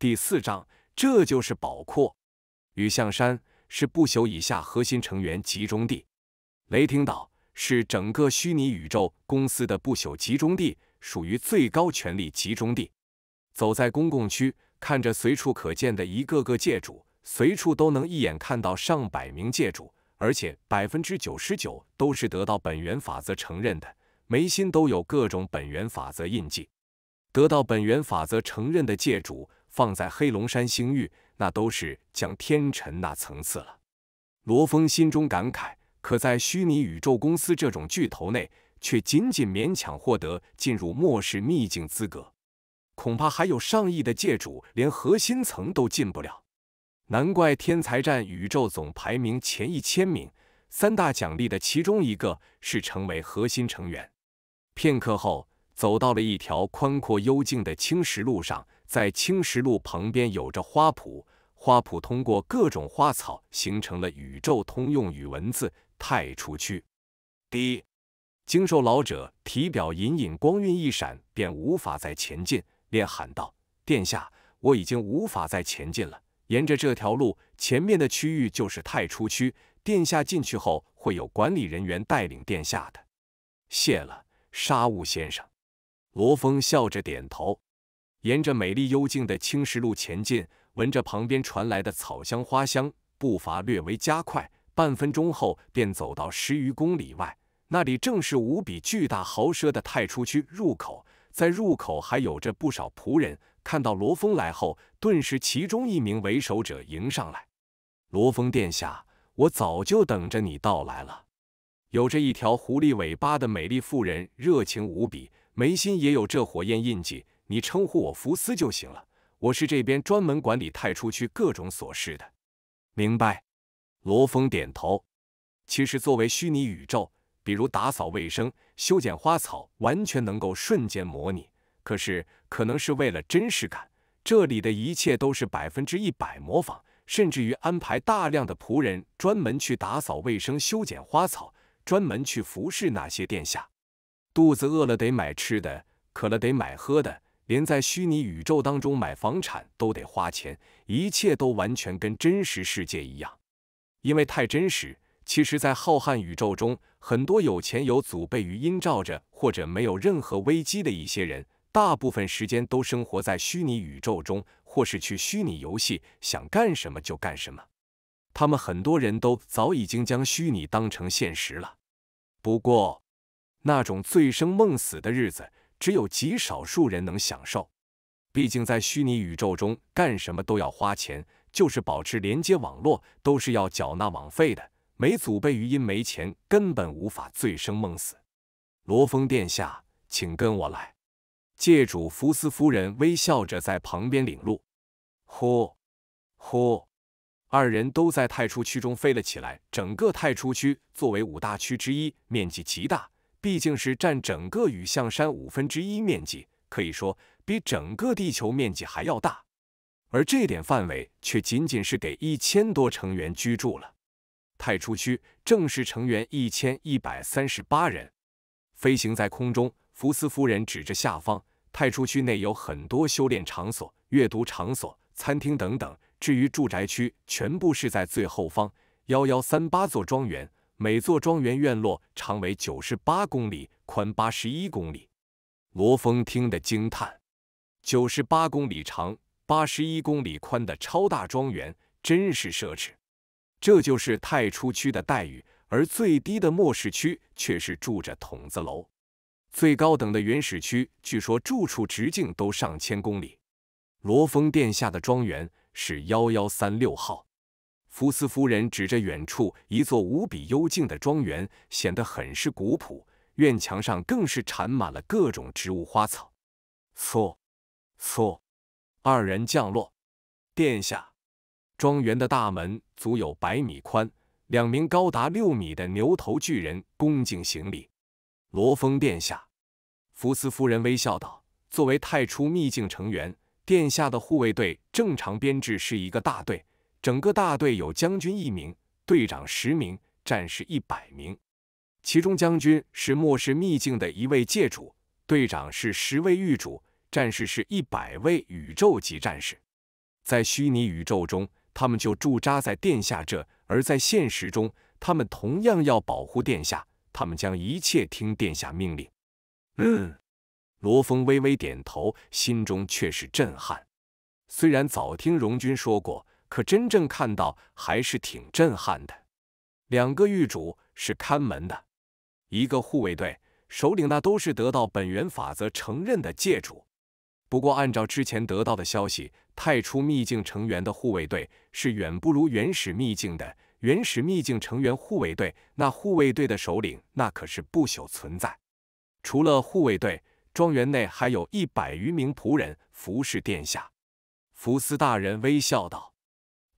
第四章，这就是宝库。雨象山是不朽以下核心成员集中地，雷霆岛是整个虚拟宇宙公司的不朽集中地，属于最高权力集中地。走在公共区，看着随处可见的一个个借主，随处都能一眼看到上百名借主，而且百分之九十九都是得到本源法则承认的，眉心都有各种本源法则印记。得到本源法则承认的借主。放在黑龙山星域，那都是将天辰那层次了。罗峰心中感慨，可在虚拟宇宙公司这种巨头内，却仅仅勉强获得进入末世秘境资格，恐怕还有上亿的界主连核心层都进不了。难怪天才战宇宙总排名前一千名，三大奖励的其中一个，是成为核心成员。片刻后，走到了一条宽阔幽静的青石路上。在青石路旁边有着花圃，花圃通过各种花草形成了宇宙通用语文字太初区。第一经受老者体表隐隐光晕一闪，便无法再前进，便喊道：“殿下，我已经无法再前进了。沿着这条路，前面的区域就是太初区。殿下进去后，会有管理人员带领殿下的。谢了，沙悟先生。”罗峰笑着点头。沿着美丽幽静的青石路前进，闻着旁边传来的草香花香，步伐略微加快。半分钟后，便走到十余公里外，那里正是无比巨大豪奢的太初区入口。在入口还有着不少仆人，看到罗峰来后，顿时其中一名为首者迎上来：“罗峰殿下，我早就等着你到来了。”有着一条狐狸尾巴的美丽妇人热情无比，眉心也有这火焰印记。你称呼我福斯就行了，我是这边专门管理太初区各种琐事的。明白？罗峰点头。其实作为虚拟宇宙，比如打扫卫生、修剪花草，完全能够瞬间模拟。可是，可能是为了真实感，这里的一切都是百分之一百模仿，甚至于安排大量的仆人专门去打扫卫生、修剪花草，专门去服侍那些殿下。肚子饿了得买吃的，渴了得买喝的。连在虚拟宇宙当中买房产都得花钱，一切都完全跟真实世界一样。因为太真实，其实，在浩瀚宇宙中，很多有钱有祖辈余荫照着，或者没有任何危机的一些人，大部分时间都生活在虚拟宇宙中，或是去虚拟游戏，想干什么就干什么。他们很多人都早已经将虚拟当成现实了。不过，那种醉生梦死的日子。只有极少数人能享受，毕竟在虚拟宇宙中干什么都要花钱，就是保持连接网络都是要缴纳网费的。没祖辈余音，没钱，根本无法醉生梦死。罗峰殿下，请跟我来。界主福斯夫人微笑着在旁边领路。呼呼，二人都在太初区中飞了起来。整个太初区作为五大区之一，面积极大。毕竟是占整个羽象山五分之一面积，可以说比整个地球面积还要大。而这点范围却仅仅是给一千多成员居住了。太初区正式成员一千一百三十八人，飞行在空中，福斯夫人指着下方，太初区内有很多修炼场所、阅读场所、餐厅等等。至于住宅区，全部是在最后方幺幺三八座庄园。每座庄园院落长为九十八公里，宽八十一公里。罗峰听得惊叹：九十八公里长，八十一公里宽的超大庄园，真是奢侈。这就是太初区的待遇，而最低的末世区却是住着筒子楼，最高等的原始区据说住处直径都上千公里。罗峰殿下的庄园是幺幺三六号。福斯夫人指着远处一座无比幽静的庄园，显得很是古朴，院墙上更是缠满了各种植物花草。嗖嗖，二人降落。殿下，庄园的大门足有百米宽，两名高达六米的牛头巨人恭敬行礼。罗峰殿下，福斯夫人微笑道：“作为太初秘境成员，殿下的护卫队正常编制是一个大队。”整个大队有将军一名，队长十名，战士一百名。其中将军是末世秘境的一位界主，队长是十位域主，战士是一百位宇宙级战士。在虚拟宇宙中，他们就驻扎在殿下这；而在现实中，他们同样要保护殿下，他们将一切听殿下命令。嗯，罗峰微微点头，心中却是震撼。虽然早听荣军说过。可真正看到还是挺震撼的。两个狱主是看门的，一个护卫队首领那都是得到本源法则承认的界主。不过按照之前得到的消息，太初秘境成员的护卫队是远不如原始秘境的。原始秘境成员护卫队那护卫队的首领那可是不朽存在。除了护卫队，庄园内还有一百余名仆人服侍殿下。福斯大人微笑道。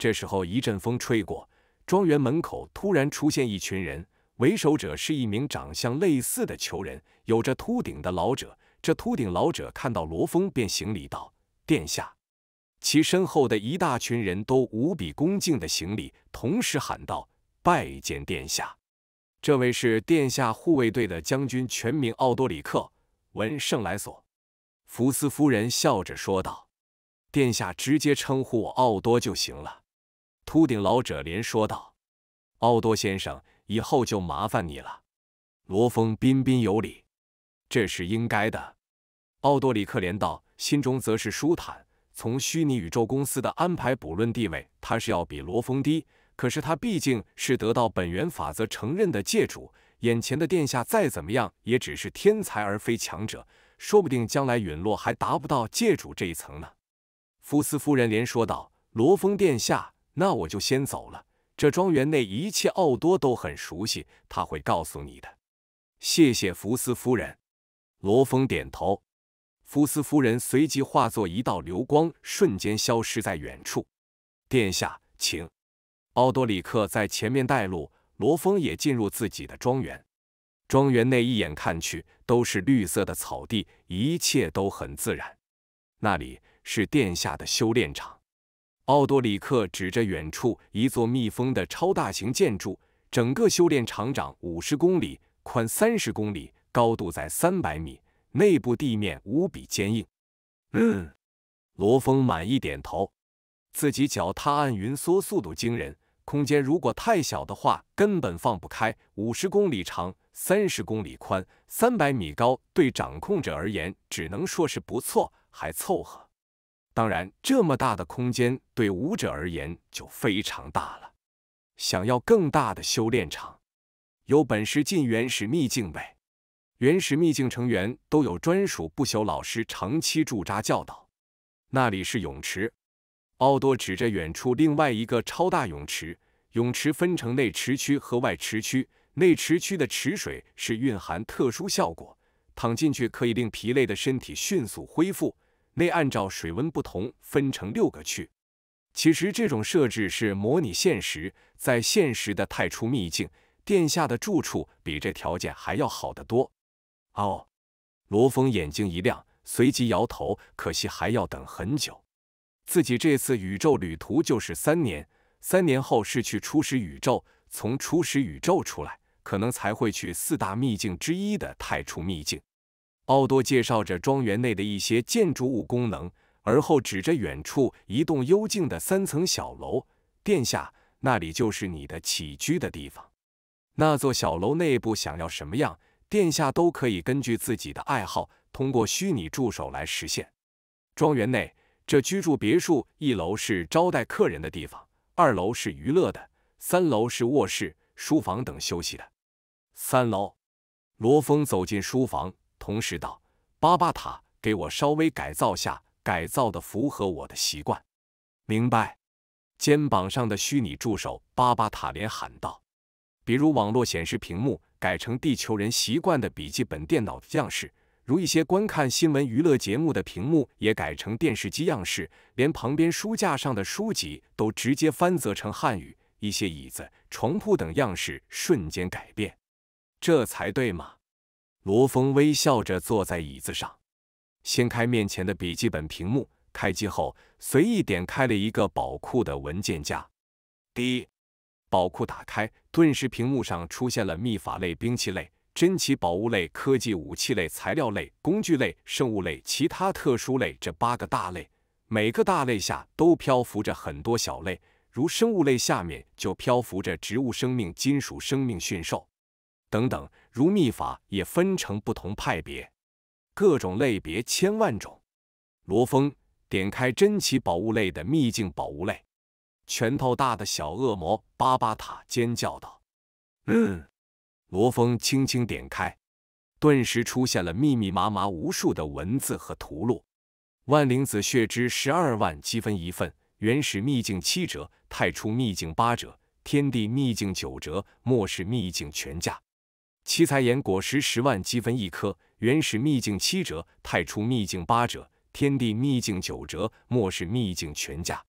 这时候，一阵风吹过，庄园门口突然出现一群人，为首者是一名长相类似的酋人，有着秃顶的老者。这秃顶老者看到罗峰，便行礼道：“殿下。”其身后的一大群人都无比恭敬的行礼，同时喊道：“拜见殿下！”这位是殿下护卫队的将军，全名奥多里克·文圣莱索。福斯夫人笑着说道：“殿下直接称呼我奥多就行了。”秃顶老者连说道：“奥多先生，以后就麻烦你了。”罗峰彬彬有礼：“这是应该的。”奥多里克连道，心中则是舒坦。从虚拟宇宙公司的安排补论地位，他是要比罗峰低，可是他毕竟是得到本源法则承认的界主。眼前的殿下再怎么样，也只是天才而非强者，说不定将来陨落还达不到界主这一层呢。夫斯夫人连说道：“罗峰殿下。”那我就先走了。这庄园内一切奥多都很熟悉，他会告诉你的。谢谢福斯夫人。罗峰点头。福斯夫人随即化作一道流光，瞬间消失在远处。殿下，请。奥多里克在前面带路，罗峰也进入自己的庄园。庄园内一眼看去都是绿色的草地，一切都很自然。那里是殿下的修炼场。奥多里克指着远处一座密封的超大型建筑，整个修炼场长五十公里，宽三十公里，高度在三百米，内部地面无比坚硬。嗯，罗峰满意点头，自己脚踏暗云梭速度惊人，空间如果太小的话根本放不开。五十公里长，三十公里宽，三百米高，对掌控者而言只能说是不错，还凑合。当然，这么大的空间对武者而言就非常大了。想要更大的修炼场，有本事进原始秘境呗！原始秘境成员都有专属不朽老师长期驻扎教导。那里是泳池，奥多指着远处另外一个超大泳池。泳池分成内池区和外池区，内池区的池水是蕴含特殊效果，躺进去可以令疲累的身体迅速恢复。内按照水温不同分成六个区。其实这种设置是模拟现实，在现实的太初秘境殿下的住处比这条件还要好得多。哦，罗峰眼睛一亮，随即摇头，可惜还要等很久。自己这次宇宙旅途就是三年，三年后是去初始宇宙，从初始宇宙出来，可能才会去四大秘境之一的太初秘境。奥多介绍着庄园内的一些建筑物功能，而后指着远处一栋幽静的三层小楼：“殿下，那里就是你的起居的地方。那座小楼内部想要什么样，殿下都可以根据自己的爱好，通过虚拟助手来实现。”庄园内这居住别墅，一楼是招待客人的地方，二楼是娱乐的，三楼是卧室、书房等休息的。三楼，罗峰走进书房。同时道：“巴巴塔，给我稍微改造下，改造的符合我的习惯。”明白。肩膀上的虚拟助手巴巴塔连喊道：“比如网络显示屏幕改成地球人习惯的笔记本电脑样式，如一些观看新闻娱乐节目的屏幕也改成电视机样式，连旁边书架上的书籍都直接翻则成汉语，一些椅子、床铺等样式瞬间改变，这才对嘛。”罗峰微笑着坐在椅子上，掀开面前的笔记本屏幕，开机后随意点开了一个宝库的文件夹。第一宝库打开，顿时屏幕上出现了秘法类、兵器类、珍奇宝物类、科技武器类、材料类、工具类、生物类、其他特殊类这八个大类。每个大类下都漂浮着很多小类，如生物类下面就漂浮着植物生命、金属生命、驯兽。等等，如秘法也分成不同派别，各种类别千万种。罗峰点开珍奇宝物类的秘境宝物类，拳头大的小恶魔巴巴塔尖叫道：“嗯。”罗峰轻轻点开，顿时出现了密密麻麻无数的文字和图录。万灵子血之十二万积分一份，原始秘境七折，太初秘境八折，天地秘境九折，末世秘境全价。七彩岩果实十万积分一颗，原始秘境七折，太初秘境八折，天地秘境九折，末世秘境全价。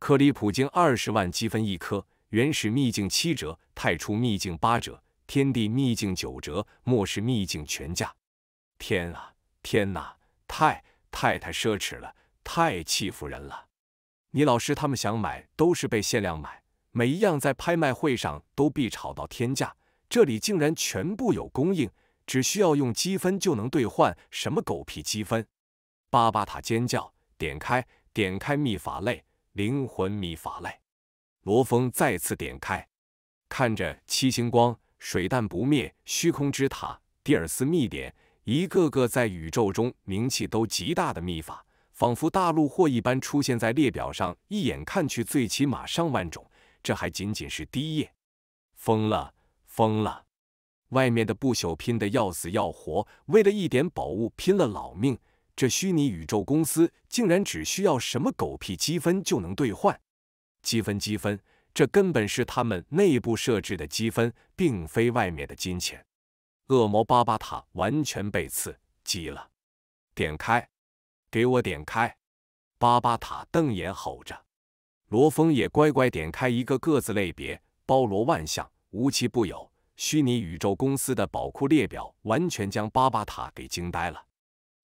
克里普金二十万积分一颗，原始秘境七折，太初秘境八折，天地秘境九折，末世秘境全价。天啊，天哪，太太太奢侈了，太欺负人了。你老师他们想买都是被限量买，每一样在拍卖会上都必炒到天价。这里竟然全部有供应，只需要用积分就能兑换？什么狗屁积分？巴巴塔尖叫，点开，点开秘法类，灵魂秘法类。罗峰再次点开，看着七星光、水弹不灭、虚空之塔、蒂尔斯秘典，一个个在宇宙中名气都极大的秘法，仿佛大陆货一般出现在列表上，一眼看去，最起码上万种。这还仅仅是第一页，疯了！疯了！外面的不朽拼得要死要活，为了一点宝物拼了老命。这虚拟宇宙公司竟然只需要什么狗屁积分就能兑换？积分积分，这根本是他们内部设置的积分，并非外面的金钱。恶魔巴巴塔完全被刺激了，点开，给我点开！巴巴塔瞪眼吼着。罗峰也乖乖点开一个个子类别，包罗万象。无奇不有，虚拟宇宙公司的宝库列表完全将巴巴塔给惊呆了。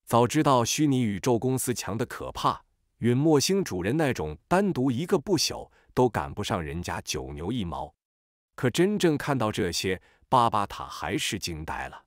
早知道虚拟宇宙公司强的可怕，陨墨星主人那种单独一个不朽都赶不上人家九牛一毛，可真正看到这些，巴巴塔还是惊呆了。